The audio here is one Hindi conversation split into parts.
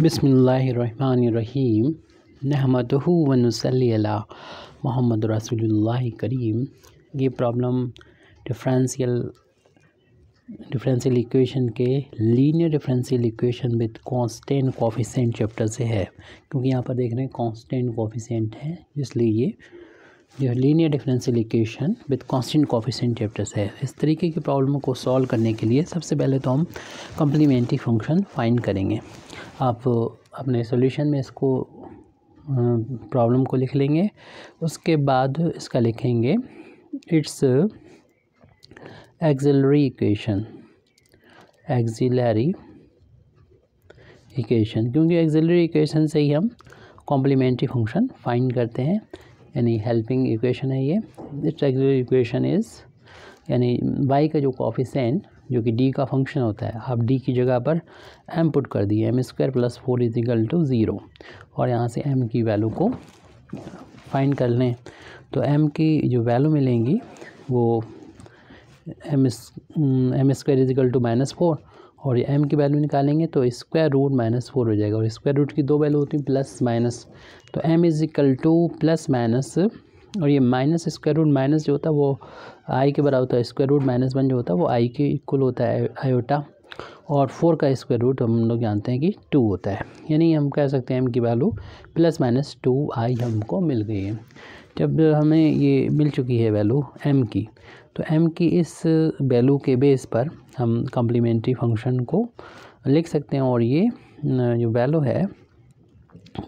बसमीम नहमद वनसल्ला मोहम्मद रसूल करीम ये प्रॉब्लम डिफरेंशियल डिफरेंशियल इक्वेशन के linear differential equation with constant coefficient chapter से है क्योंकि यहाँ पर देख रहे हैं कांस्टेंट कोफ़िशेंट है इसलिए ये जो linear differential equation with constant coefficient chapter से है इस तरीके की प्रॉब्लम को सॉल्व करने के लिए सबसे पहले तो हम कम्प्लीमेंट्री फंक्शन फाइंड करेंगे आप अपने सॉल्यूशन में इसको प्रॉब्लम को लिख लेंगे उसके बाद इसका लिखेंगे it's auxiliary equation auxiliary equation क्योंकि एक्सिलरी इक्वेशन से ही हम कॉम्प्लीमेंट्री फंक्शन फाइंड करते हैं यानी हेल्पिंग इक्वेशन है ये इट्स एक्सिलरी इक्वेशन इज़ यानी बाई का जो कॉफिसेंट जो कि डी का फंक्शन होता है आप डी की जगह पर एम पुट कर दिए M square plus four equal to zero और यहाँ से एम की वैल्यू को फाइंड कर लें तो एम की जो वैल्यू मिलेंगी वो M M square equal to minus four और ये एम की वैल्यू निकालेंगे तो स्क्वायर रूट माइनस फोर हो जाएगा और स्क्वायर रूट की दो वैल्यू होती है प्लस माइनस तो M equal to plus minus और ये माइनस स्क्वायर रूट माइनस जो होता है वो आई के बराबर होता है स्क्वायर रूट माइनस वन जो होता है वो आई के इक्वल होता है आयोटा और फोर का स्क्वायर रूट हम लोग जानते हैं कि टू होता है यानी हम कह सकते हैं एम की value plus minus two I हमको मिल गई है जब हमें ये मिल चुकी है वैल्यू एम की तो एम की इस वैल्यू के बेस पर हम कम्प्लीमेंट्री फंक्शन को लिख सकते हैं और ये जो वैल्यू है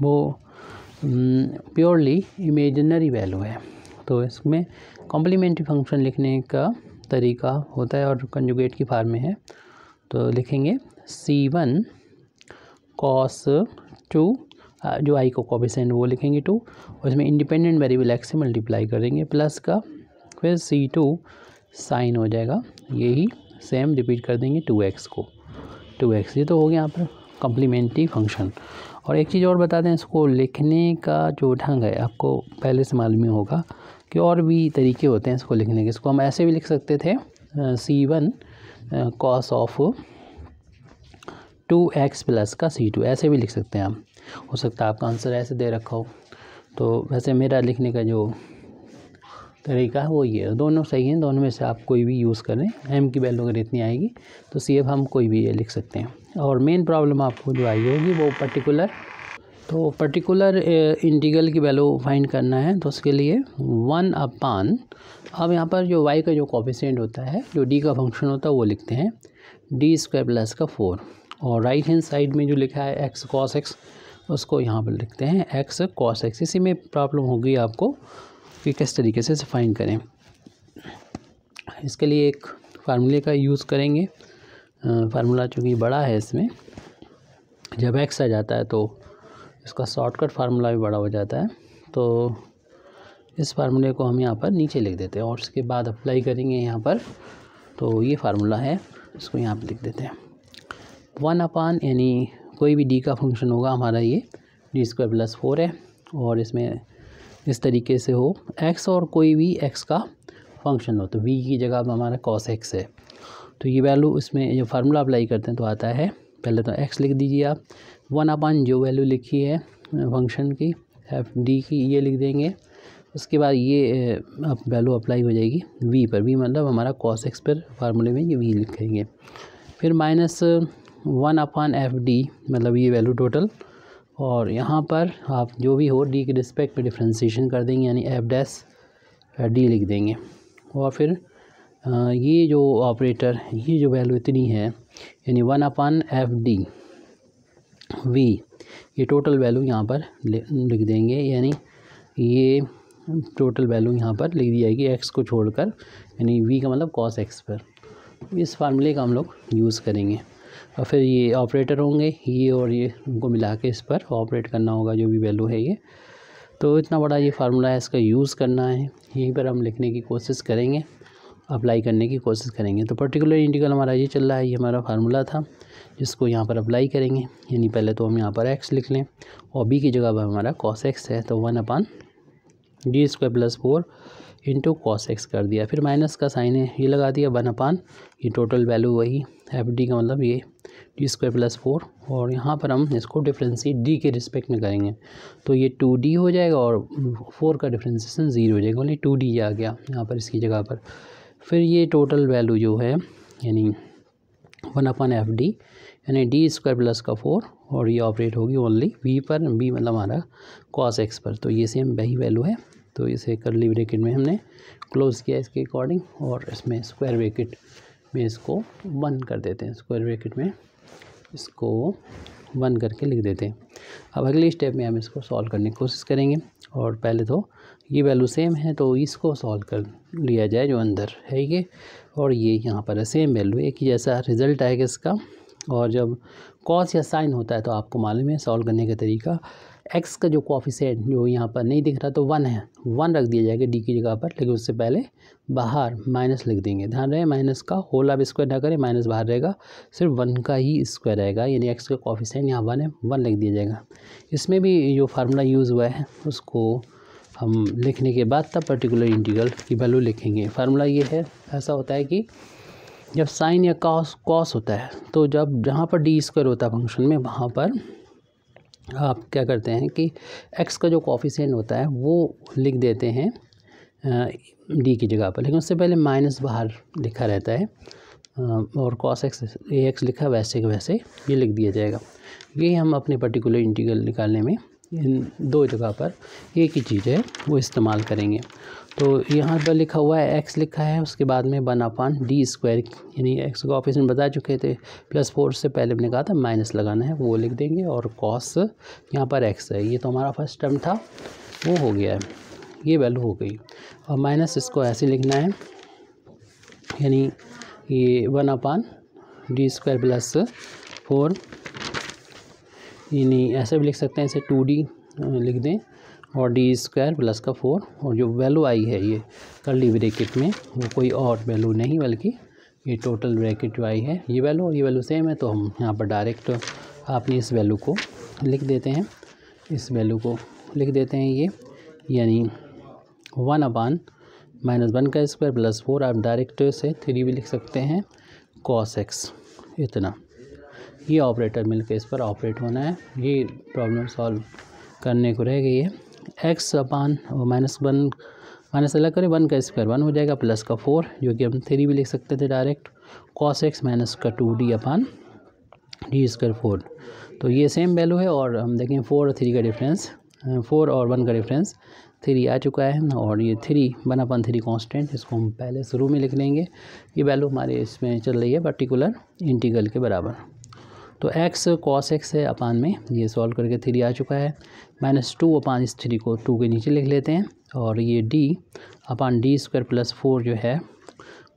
वो प्योरली इमेजनरी वैल्यू है तो इसमें कॉम्प्लीमेंट्री फंक्शन लिखने का तरीका होता है और कंजुगेट की फार्म में है तो लिखेंगे सी वन कॉस टू जो आई को कॉपिसेंट वो लिखेंगे टू और इसमें इंडिपेंडेंट वेरिएबल एक्स से मल्टीप्लाई करेंगे प्लस का फिर सी टू साइन हो जाएगा यही सेम रिपीट कर देंगे टू एक्स को टू एक्स ये तो हो गया यहाँ पर कॉम्प्लीमेंट्री फंक्शन और एक चीज़ और बता दें इसको लिखने का जो ढंग है आपको पहले से मालूम ही होगा कि और भी तरीके होते हैं इसको लिखने के इसको हम ऐसे भी लिख सकते थे C one cos of two X plus का सी टू ऐसे भी लिख सकते हैं आप हो सकता है आपका आंसर ऐसे दे रखा हो तो वैसे मेरा लिखने का जो तरीका है वो ये है दोनों सही हैं दोनों में से आप कोई भी यूज़ करें एम की वैल्यू अगर इतनी आएगी तो सी एफ हम कोई भी ये लिख सकते हैं और मेन प्रॉब्लम आपको जो आई होगी वो पर्टिकुलर तो पर्टिकुलर इंटीगल की वैल्यू फाइंड करना है तो उसके लिए वन अपान अब यहाँ पर जो वाई का जो कॉपिसेंट होता है जो डी का फंक्शन होता है वो लिखते हैं डी स्क्वायर प्लस का फोर और राइट हैंड साइड में जो लिखा है एक्स कॉस एक्स उसको यहाँ पर लिखते हैं एक्स कॉस एक्स इसी में प्रॉब्लम होगी आपको कि किस तरीके से इसे फाइंड करें इसके लिए एक फार्मूले का यूज़ करेंगे फार्मूला चूँकि बड़ा है इसमें जब एक्स आ जाता है तो इसका शॉर्टकट फार्मूला भी बड़ा हो जाता है तो इस फार्मूले को हम यहाँ पर नीचे लिख देते हैं और उसके बाद अप्लाई करेंगे यहाँ पर तो ये फार्मूला है इसको यहाँ पर लिख देते हैं वन अपान यानी कोई भी डी का फंक्शन होगा हमारा ये डी स्क्वायर प्लस फोर है और इसमें इस तरीके से हो एक्स और कोई भी एक्स का फंक्शन हो तो वी की जगह हमारा कॉस एक्स है तो ये वैल्यू इसमें जो फार्मूला अप्लाई करते हैं तो आता है पहले तो एक्स लिख दीजिए आप वन अपन जो वैल्यू लिखी है फंक्शन की एफ डी की ये लिख देंगे उसके बाद ये आप वैल्यू अप्लाई हो जाएगी वी पर वी मतलब हमारा कॉस एक्स पर फार्मूले में ये वी लिखेंगे फिर minus one upon F D मतलब ये वैल्यू टोटल और यहाँ पर आप जो भी हो डी के रिस्पेक्ट में डिफ्रेंसीशन कर देंगे यानी एफ डैस डी लिख देंगे और फिर ये जो ऑपरेटर ये जो वैल्यू इतनी है यानी one upon F D V ये टोटल वैल्यू यहाँ पर लिख देंगे यानी ये टोटल वैल्यू यहाँ पर लिख दी जाएगी एक्स को छोड़कर यानी वी का मतलब कॉस एक्स पर इस फार्मूले का हम लोग यूज़ करेंगे और फिर ये ऑपरेटर होंगे ये और ये उनको मिला के इस पर ऑपरेट करना होगा जो भी वैल्यू है ये तो इतना बड़ा ये फार्मूला है इसका यूज़ करना है यहीं पर हम लिखने की कोशिश करेंगे अप्लाई करने की कोशिश करेंगे तो पर्टिकुलर इंटीग्रल हमारा ये चल रहा है ये हमारा फार्मूला था जिसको यहाँ पर अप्लाई करेंगे यानी पहले तो हम यहाँ पर एक्स लिख लें और बी की जगह पर हमारा कॉस एक्स है तो one upon D square plus four into cos X कर दिया फिर माइनस का साइन है ये लगा दिया वन अपान ये टोटल वैल्यू वही एफ डी का मतलब ये डी स्क्वायर प्लस फोर और यहाँ पर हम इसको डिफ्रेंसी डी के रिस्पेक्ट में करेंगे तो ये टू डी हो जाएगा और फोर का डिफ्रेंसीसन ज़ीरो हो जाएगा ओनली टू डी आ गया यहाँ पर इसकी जगह पर फिर ये टोटल वैल्यू जो है यानी वन अपन एफ डी यानी डी स्क्वायर प्लस का फोर और ये ऑपरेट होगी ओनली वी पर बी मतलब हमारा कॉस एक्स पर तो ये सेम वही वैल्यू है तो इसे करली ब्रेकेट में हमने क्लोज़ किया इसके अकॉर्डिंग और इसमें स्क्वायर ब्रेकेट में इसको बंद कर देते हैं स्क्वायर ब्रेकेट में इसको बंद करके लिख देते हैं अब अगले स्टेप में हम इसको सॉल्व करने की कोशिश करेंगे और पहले तो ये वैल्यू सेम है तो इसको सॉल्व कर लिया जाए जो अंदर है ये और ये यहाँ पर है सेम वैल्यू एक ही जैसा रिज़ल्ट आएगा इसका और जब कॉस या साइन होता है तो आपको मालूम है सॉल्व करने का तरीका एक्स का जो कॉफिशेंट जो यहाँ पर नहीं दिख रहा तो वन है वन रख दिया जाएगा डी की जगह पर लेकिन उससे पहले बाहर माइनस लिख देंगे ध्यान रहे माइनस का होल आप स्क्वायर ना करें माइनस बाहर रहेगा सिर्फ वन का ही स्क्वायर रहेगा यानी एक्स का कॉफिशेंट यहाँ वन है वन लिख दिया जाएगा इसमें भी जो फार्मूला यूज़ हुआ है उसको हम लिखने के बाद तब पर्टिकुलर इंटीग्रल की वैल्यू लिखेंगे फार्मूला ये है ऐसा होता है कि जब साइन या कॉस कॉस होता है तो जब जहाँ पर डी स्क्वायर होता है फंक्शन में वहाँ पर आप क्या करते हैं कि एक्स का जो कॉफिशेंट होता है वो लिख देते हैं डी की जगह पर लेकिन उससे पहले माइनस बाहर लिखा रहता है और कॉस एक्स ए एक्स लिखा वैसे के वैसे ये लिख दिया जाएगा ये हम अपने पर्टिकुलर इंटीग्रल निकालने में इन दो जगह पर एक ही चीज़ है वो इस्तेमाल करेंगे तो यहाँ पर लिखा हुआ है एक्स लिखा है उसके बाद में वन अपान डी स्क्वायर यानी एक्स को ऑफिस में बता चुके थे प्लस फोर से पहले हमने कहा था माइनस लगाना है वो लिख देंगे और कॉस यहाँ पर एक्स है ये तो हमारा फर्स्ट टर्म था वो हो गया है ये वैल्यू हो गई और माइनस इसको ऐसे लिखना है यानी ये one upon D square plus four यानी ऐसे भी लिख सकते हैं इसे टू डी लिख दें और डी स्क्वायर प्लस का फोर और जो वैल्यू आई है ये कर्ली ब्रैकेट में वो कोई और वैल्यू नहीं बल्कि ये टोटल ब्रैकेट जो आई है ये वैल्यू और ये वैल्यू सेम है तो हम यहाँ पर डायरेक्ट आपने इस वैल्यू को लिख देते हैं इस वैल्यू को लिख देते हैं ये यानी वन अपान माइनस वन का स्क्वायर प्लस फोर आप डायरेक्ट से थ्री भी लिख सकते हैं कॉस एक्स इतना ये ऑपरेटर मिलकर इस पर ऑपरेट होना है ये प्रॉब्लम सॉल्व करने को रह गई है X upon minus one minus अलग करें वन का स्क्वायर वन हो जाएगा प्लस का फोर जो कि हम थ्री भी लिख सकते थे डायरेक्ट कॉस एक्स माइनस का two d upon D square four तो ये सेम वैल्यू है और हम देखें फोर और थ्री का डिफरेंस फोर और वन का डिफरेंस थ्री आ चुका है और ये three one upon three constant इसको हम पहले शुरू में लिख लेंगे ये वैल्यू हमारे इसमें चल रही है पर्टिकुलर इंटीग्रल के बराबर तो एक्स कॉस एक्स है अपान में ये सॉल्व करके थ्री आ चुका है माइनस टू अपान इस थ्री को टू के नीचे लिख लेते हैं और ये d upon D square plus four जो है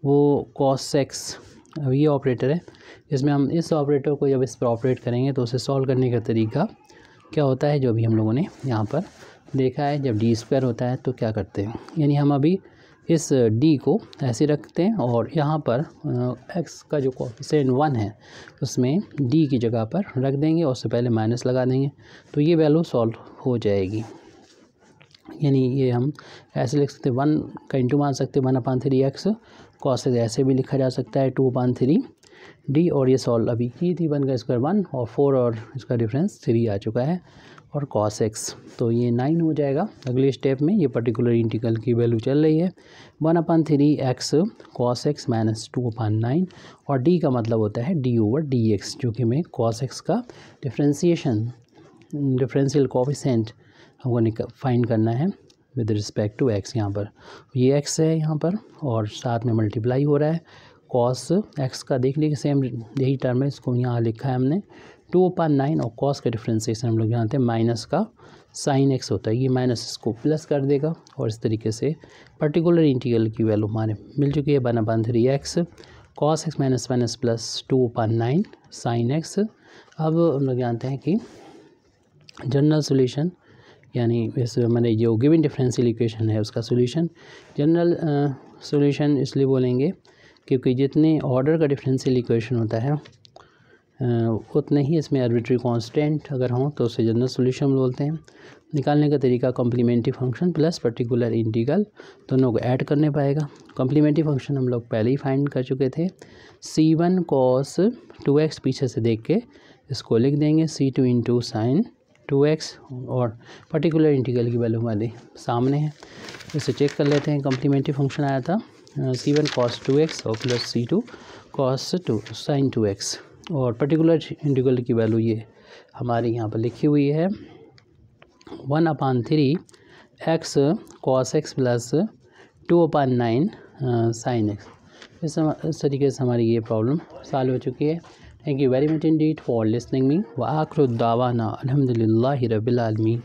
वो कॉस एक्स ये ऑपरेटर है इसमें हम इस ऑपरेटर को जब इस पर ऑपरेट करेंगे तो उसे सॉल्व करने का तरीका क्या होता है जो अभी हम लोगों ने यहाँ पर देखा है जब डी स्क्वायर होता है तो क्या करते हैं यानी हम अभी इस डी को ऐसे रखते हैं और यहाँ पर एक्स का जो कॉफिशेंट वन है उसमें डी की जगह पर रख देंगे और उससे पहले माइनस लगा देंगे तो ये वैल्यू सॉल्व हो जाएगी यानी ये हम ऐसे लिख सकते हैं वन का इंटू मान सकते हैं one upon three x cos ऐसे भी लिखा जा सकता है टू अपान थ्री डी और ये सॉल्व अभी की थी वन का स्क्वायर वन और फोर और इसका डिफरेंस थ्री आ चुका है और कॉस एक्स तो ये नाइन हो जाएगा अगले स्टेप में ये पर्टिकुलर इंटीग्रल की वैल्यू चल रही है one upon three x cos x minus two upon nine और डी का मतलब होता है डी ओवर डी एक्स जो कि हमें कॉस एक्स का डिफ्रेंसीशन डिफ्रेंशियल कोफिशेंट हमको फाइंड करना है विद रिस्पेक्ट टू एक्स यहाँ पर ये एक्स है यहाँ पर और साथ में मल्टीप्लाई हो रहा है कॉस एक्स का देख लीजिए सेम यही टर्म है इसको यहाँ लिखा है हमने टू अपान नाइन और कॉस का डिफ्रेंसिएशन हम लोग जानते हैं माइनस का साइन एक्स होता है ये माइनस इसको प्लस कर देगा और इस तरीके से पर्टिकुलर इंटीग्रल की वैल्यू हमारे मिल चुकी है बना बन three x cos x minus minus plus two upon nine sine x अब हम लोग जानते हैं कि जनरल सोल्यूशन यानी इस मैंने जो गिविन डिफरेंशियल इक्वेशन है उसका सोल्यूशन जनरल सोल्यूशन इसलिए बोलेंगे क्योंकि जितने ऑर्डर का डिफरेंशियल इक्वेशन होता है उतने ही इसमें आर्बिट्री कांस्टेंट अगर हों तो उसे जनरल सॉल्यूशन बोलते हैं निकालने का तरीका complementary function plus particular integral दोनों को ऐड करने पाएगा कॉम्प्लीमेंट्री फंक्शन हम लोग पहले ही फाइंड कर चुके थे C one cos two x पीछे से देख के इसको लिख देंगे C two into sine two x और पर्टिकुलर इंटीग्रल की वैल्यू हमारे सामने है इसे चेक कर लेते हैं कॉम्प्लीमेंट्री फंक्शन आया था C one cos two x और plus C two cos two sine two x और पर्टिकुलर इंटीग्रल की वैल्यू ये हमारे यहाँ पर लिखी हुई है one upon three x cos x plus two upon nine sine x इस, तरीके से हमारी ये प्रॉब्लम सॉल्व हो चुकी है thank you very much indeed for listening me व दावाना अलहमदिल्ला रबीआलमी